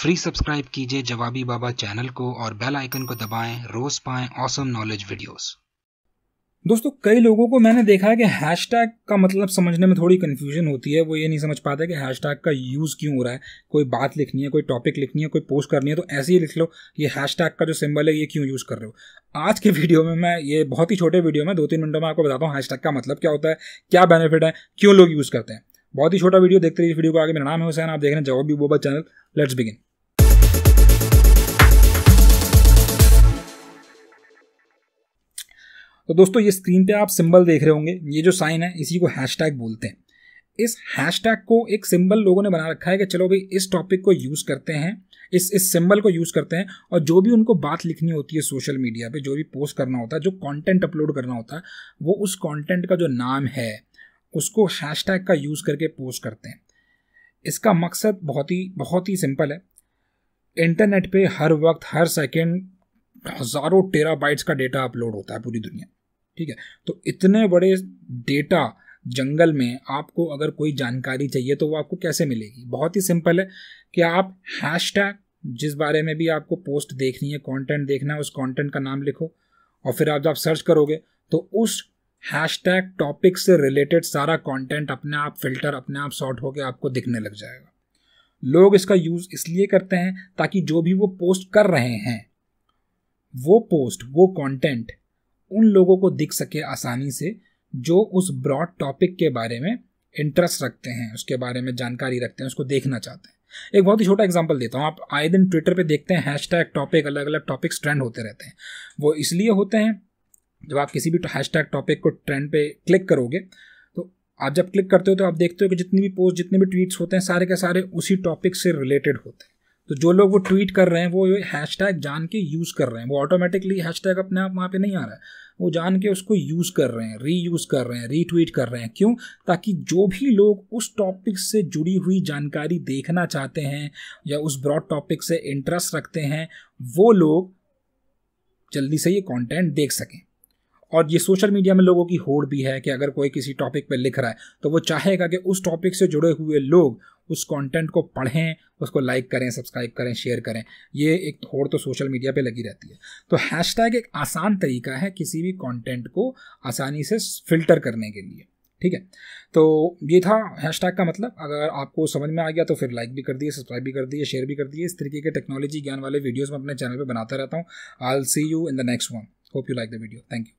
free subscribe कीजिए जवाबी बाबा channel को और बेल आइकन को दबाएं रोज पाएं ऑसम नॉलेज वीडियोस दोस्तों कई लोगों को मैंने देखा है कि हैशटैग का मतलब समझने में थोड़ी कन्फ्यूजन होती है वो ये नहीं समझ पाते कि हैशटैग का यूज़ क्यों हो रहा है कोई बात लिखनी है कोई टॉपिक लिखनी है कोई पोस्ट करनी है तो ऐसे ही लिख लो ये हैश का जो सिंबल है ये क्यों यूज़ कर रहे हो आज के वीडियो में मैं ये बहुत ही छोटे वीडियो में दो तीन मिनटों में आपको बताता हूँ हैश का मतलब क्या होता है क्या बेनिफिट है क्यों लोग यूज़ करते हैं बहुत ही छोटा वीडियो देखते रहिए वीडियो को आगे मेरा नाम है हुसैन आप देख रहे हैं जवाबी बोबा चैनल लेट्स बिगिन तो दोस्तों ये स्क्रीन पे आप सिंबल देख रहे होंगे ये जो साइन है इसी को हैशटैग बोलते हैं इस हैशटैग को एक सिंबल लोगों ने बना रखा है कि चलो भाई इस टॉपिक को यूज़ करते हैं इस इस सिंबल को यूज़ करते हैं और जो भी उनको बात लिखनी होती है सोशल मीडिया पे जो भी पोस्ट करना होता है जो कंटेंट अपलोड करना होता है वो उस कंटेंट का जो नाम है उसको हैशटैग का यूज़ करके पोस्ट करते हैं इसका मकसद बहुत ही बहुत ही सिंपल है इंटरनेट पे हर वक्त हर सेकेंड हज़ारों टेरा का डेटा अपलोड होता है पूरी दुनिया ठीक है तो इतने बड़े डेटा जंगल में आपको अगर कोई जानकारी चाहिए तो वो आपको कैसे मिलेगी बहुत ही सिंपल है कि आप हैश जिस बारे में भी आपको पोस्ट देखनी है कंटेंट देखना है उस कंटेंट का नाम लिखो और फिर आप जब सर्च करोगे तो उस हैश टैग टॉपिक से रिलेटेड सारा कंटेंट अपने आप फिल्टर अपने आप सॉर्ट होकर आपको दिखने लग जाएगा लोग इसका यूज़ इसलिए करते हैं ताकि जो भी वो पोस्ट कर रहे हैं वो पोस्ट वो कंटेंट उन लोगों को दिख सके आसानी से जो उस ब्रॉड टॉपिक के बारे में इंटरेस्ट रखते हैं उसके बारे में जानकारी रखते हैं उसको देखना चाहते हैं एक बहुत ही छोटा एग्जाम्पल देता हूँ आप आए दिन ट्विटर पर देखते हैं हैश टॉपिक अलग अलग टॉपिक्स ट्रेंड होते रहते हैं वो इसलिए होते हैं जब आप किसी भी हैश टॉपिक को ट्रेंड पे क्लिक करोगे तो आप जब क्लिक करते हो तो आप देखते हो कि जितनी भी पोस्ट जितने भी ट्वीट्स होते हैं सारे के सारे उसी टॉपिक से रिलेटेड होते हैं तो जो लोग वो ट्वीट कर रहे हैं वो हैश टैग जान के यूज़ कर रहे हैं वो ऑटोमेटिकली हैश टैग अपने आप वहाँ पे नहीं आ रहा है वो जान के उसको यूज़ कर रहे हैं री यूज़ कर रहे हैं रीट्वीट कर रहे हैं क्यों ताकि जो भी लोग उस टॉपिक से जुड़ी हुई जानकारी देखना चाहते हैं या उस ब्रॉड टॉपिक से इंटरेस्ट रखते हैं वो लोग जल्दी से ये कॉन्टेंट देख सकें और ये सोशल मीडिया में लोगों की होड़ भी है कि अगर कोई किसी टॉपिक पर लिख रहा है तो वो चाहेगा कि उस टॉपिक से जुड़े हुए लोग उस कंटेंट को पढ़ें उसको लाइक करें सब्सक्राइब करें शेयर करें ये एक थोड़ तो सोशल मीडिया पे लगी रहती है तो हैशटैग एक आसान तरीका है किसी भी कंटेंट को आसानी से फिल्टर करने के लिए ठीक है तो ये था हैश का मतलब अगर आपको समझ में आ गया तो फिर लाइक भी कर दिए सब्सक्राइब भी कर दिए शेयर भी कर दिए इस तरीके के टेक्नोलॉजी ज्ञान वाले वीडियोज़ मैं अपने चैनल पर बनाता रहता हूँ I see you in the next one hope you like the video thank you